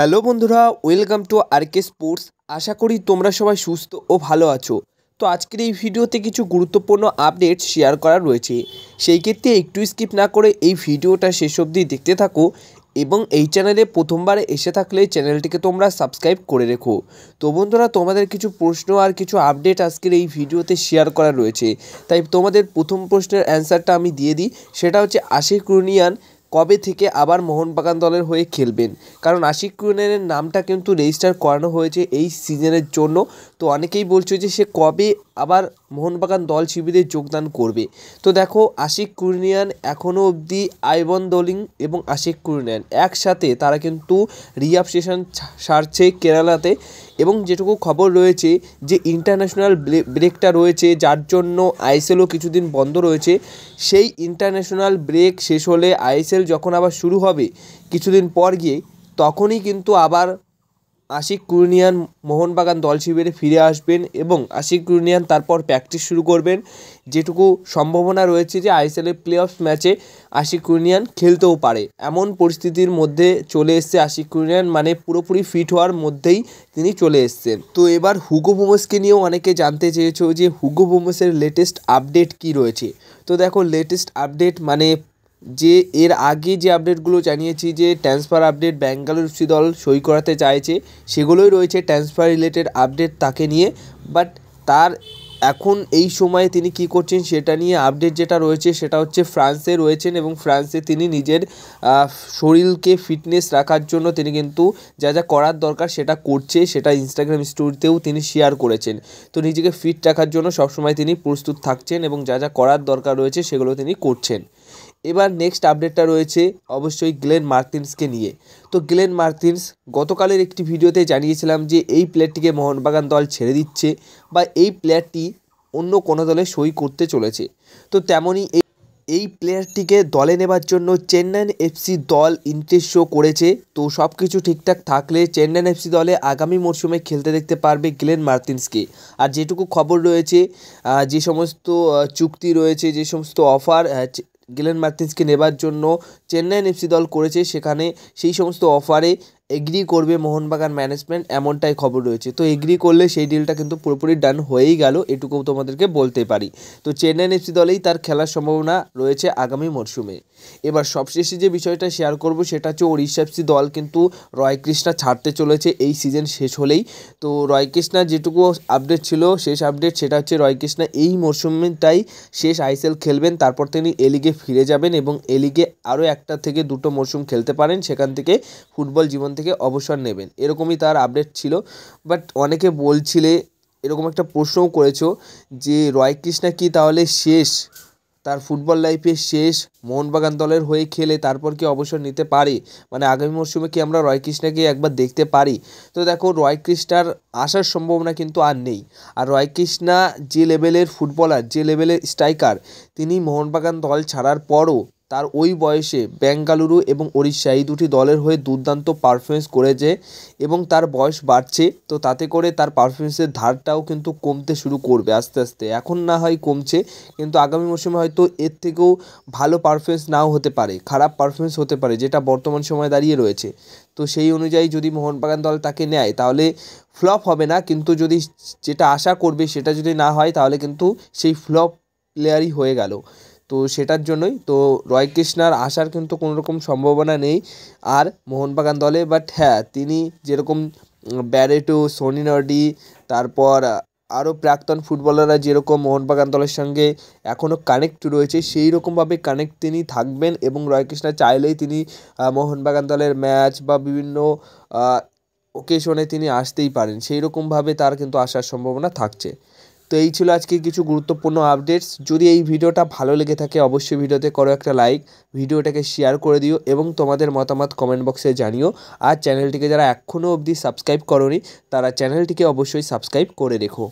hello বন্ধুরা welcome to RK sports আশা করি তোমরা সবাই সুস্থ ও ভালো আছো তো আজকের এই ভিডিওতে কিছু গুরুত্বপূর্ণ আপডেট শেয়ার করা রয়েছে সেই ক্ষেত্রে একটু স্কিপ না করে এই ভিডিওটা শেষ অবধি দেখতে থাকো এবং এই চ্যানেলে প্রথমবার এসে থাকলে চ্যানেলটিকে তোমরা সাবস্ক্রাইব করে রেখো তো বন্ধুরা তোমাদের কিছু প্রশ্ন আর কিছু আপডেট আজকের এই ভিডিওতে শেয়ার করা রয়েছে তাই তোমাদের প্রথম প্রশ্নের অ্যান্সারটা আমি দিয়ে দিই সেটা হচ্ছে আশিক রুনিয়ান কবে থেকে আবার মোহনবাগান দলের হয়ে খেলবেন কারণ আশিক কুইনের নামটা কিন্তু রেজিস্টার করানো হয়েছে এই সিজনের জন্য তো অনেকেই বলছে যে সে কবে আবার মোহনবাগান দল শিবিরে যোগদান করবে তো দেখো আশিক কুরনিয়ান এখনও অবধি আইবন দোলিং এবং আশিক কুরনিয়ান একসাথে তারা কিন্তু রিহাব স্টেশন সারছে কেরালাতে এবং যেটুকু খবর রয়েছে যে ইন্টারন্যাশনাল ব্রেকটা রয়েছে যার জন্য আইএসএলও কিছুদিন বন্ধ রয়েছে সেই ইন্টারন্যাশনাল ব্রেক শেষ হলে আইএসএল যখন আবার শুরু হবে কিছুদিন পর গিয়ে তখনই কিন্তু আবার আশিক কুরুনিয়ান মোহনবাগান দল শিবিরে ফিরে আসবেন এবং আশিক কুরুনিয়ান তারপর প্র্যাকটিস শুরু করবেন যেটুকু সম্ভাবনা রয়েছে যে আইএসএলের প্লে অফ ম্যাচে আশিক কুরুনিয়ান খেলতেও পারে এমন পরিস্থিতির মধ্যে চলে এসছে আশিক কুরুনিয়ান মানে পুরোপুরি ফিট হওয়ার মধ্যেই তিনি চলে এসছেন তো এবার হুগো ভোমসকে নিয়েও অনেকে জানতে চেয়েছ যে হুগো ভোমসের লেটেস্ট আপডেট কি রয়েছে তো দেখো লেটেস্ট আপডেট মানে যে এর আগে যে আপডেটগুলো জানিয়েছি যে ট্রান্সফার আপডেট ব্যাঙ্গালোর এফসি দল সই করাতে চাইছে সেগুলোই রয়েছে ট্রান্সফার রিলেটেড আপডেট তাকে নিয়ে বাট তার এখন এই সময়ে তিনি কি করছেন সেটা নিয়ে আপডেট যেটা রয়েছে সেটা হচ্ছে ফ্রান্সে রয়েছেন এবং ফ্রান্সে তিনি নিজের শরীরকে ফিটনেস রাখার জন্য তিনি কিন্তু যা যা করার দরকার সেটা করছে সেটা ইনস্টাগ্রাম স্টোরিতেও তিনি শেয়ার করেছেন তো নিজেকে ফিট রাখার জন্য সবসময় তিনি প্রস্তুত থাকছেন এবং যা যা করার দরকার রয়েছে সেগুলো তিনি করছেন এবার নেক্সট আপডেটটা রয়েছে অবশ্যই গ্লেন মার্তিনসকে নিয়ে তো গ্লেন মার্তিনস গতকালের একটি ভিডিওতে জানিয়েছিলাম যে এই প্লেয়ারটিকে মোহনবাগান দল ছেড়ে দিচ্ছে বা এই প্লেয়ারটি অন্য কোনো দলে সই করতে চলেছে তো তেমনই এই প্লেয়ারটিকে দলে নেবার জন্য চেন্নাইন এফসি দল ইন্টারেস্ট শো করেছে তো সব কিছু ঠিকঠাক থাকলে চেন্নাইন এফসি দলে আগামী মরশুমে খেলতে দেখতে পারবে গ্লেন মার্তিনসকে আর যেটুকু খবর রয়েছে যে সমস্ত চুক্তি রয়েছে যে সমস্ত অফার গিলেন মার্টিন্সকে নেবার জন্য চেন্নাইন এফসি দল করেছে সেখানে সেই সমস্ত অফারে এগ্রি করবে মোহনবাগান ম্যানেজমেন্ট এমনটাই খবর রয়েছে তো এগ্রি করলে সেই ডিলটা কিন্তু পুরোপুরি ডান হয়েই গেল এটুকু তোমাদেরকে বলতে পারি তো চেন্নাইন এফসি দলেই তার খেলার সম্ভাবনা রয়েছে আগামী মরশুমে এবার সবশেষে যে বিষয়টা শেয়ার করব সেটা হচ্ছে ওড়িশা এফসি দল কিন্তু রয় কৃষ্ণা ছাড়তে চলেছে এই সিজন শেষ হলেই তো রয় কৃষ্ণা যেটুকু আপডেট ছিল শেষ আপডেট সেটা হচ্ছে রয় কৃষ্ণা এই মরশুমটাই শেষ আইসিএল খেলবেন তারপর তিনি এলিগে ফিরে যাবেন এবং এলিগে আরও একটা থেকে দুটো মরশুম খেলতে পারেন সেখান থেকে ফুটবল জীবন থেকে অবসর নেবেন এরকমই তার আপডেট ছিল বাট অনেকে বলছিলে এরকম একটা প্রশ্নও করেছো যে রয় কৃষ্ণা কি তাহলে শেষ তার ফুটবল লাইফে শেষ মোহনবাগান দলের হয়ে খেলে তারপর কি অবসর নিতে পারে মানে আগামী মরশুমে কি আমরা রয় কৃষ্ণাকে একবার দেখতে পারি তো দেখো রয় কৃষ্ণার আসার সম্ভাবনা কিন্তু আর নেই আর রয় কৃষ্ণা যে লেভেলের ফুটবলার যে লেভেলের স্ট্রাইকার তিনি মোহনবাগান দল ছাড়ার পরও তার ওই বয়সে বেঙ্গালুরু এবং ওড়িশা এই দুটি দলের হয়ে দুর্দান্ত পারফরমেন্স করেছে এবং তার বয়স বাড়ছে তো তাতে করে তার পারফরমেন্সের ধারটাও কিন্তু কমতে শুরু করবে আস্তে আস্তে এখন না হয় কমছে কিন্তু আগামী মৌসুমে হয়তো এর থেকেও ভালো পারফরমেন্স নাও হতে পারে খারাপ পারফরমেন্স হতে পারে যেটা বর্তমান সময়ে দাঁড়িয়ে রয়েছে তো সেই অনুযায়ী যদি মোহনবাগান দল তাকে নেয় তাহলে ফ্লপ হবে না কিন্তু যদি যেটা আশা করবে সেটা যদি না হয় তাহলে কিন্তু সেই ফ্লপ প্লেয়ারই হয়ে গেল তো সেটার জন্যই তো রয় কৃষ্ণার আসার কিন্তু কোনো রকম সম্ভাবনা নেই আর মোহনবাগান দলে বাট হ্যাঁ তিনি যেরকম ব্যারেটো নডি তারপর আরও প্রাক্তন ফুটবলাররা যেরকম মোহনবাগান দলের সঙ্গে এখনও কানেক্ট রয়েছে সেই রকমভাবে কানেক্ট তিনি থাকবেন এবং রয়কৃষ্ণা চাইলেই তিনি মোহনবাগান দলের ম্যাচ বা বিভিন্ন ওকেশনে তিনি আসতেই পারেন সেই রকমভাবে তার কিন্তু আসার সম্ভাবনা থাকছে তো এই ছিল আজকে কিছু গুরুত্বপূর্ণ আপডেটস যদি এই ভিডিওটা ভালো লেগে থাকে অবশ্যই ভিডিওতে করো একটা লাইক ভিডিওটাকে শেয়ার করে দিও এবং তোমাদের মতামত কমেন্ট বক্সে জানিও আর চ্যানেলটিকে যারা এখনও অবধি সাবস্ক্রাইব করনি তারা চ্যানেলটিকে অবশ্যই সাবস্ক্রাইব করে রেখো